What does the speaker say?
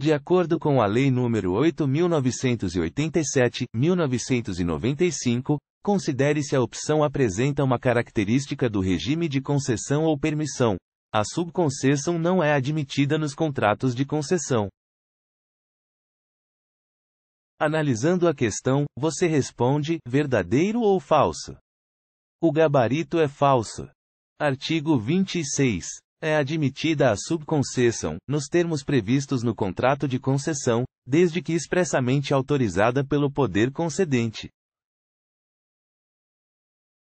De acordo com a Lei nº 8.987, 1995, considere se a opção apresenta uma característica do regime de concessão ou permissão. A subconcessão não é admitida nos contratos de concessão. Analisando a questão, você responde: verdadeiro ou falso? O gabarito é falso. Artigo 26. É admitida a subconcessão, nos termos previstos no contrato de concessão, desde que expressamente autorizada pelo poder concedente.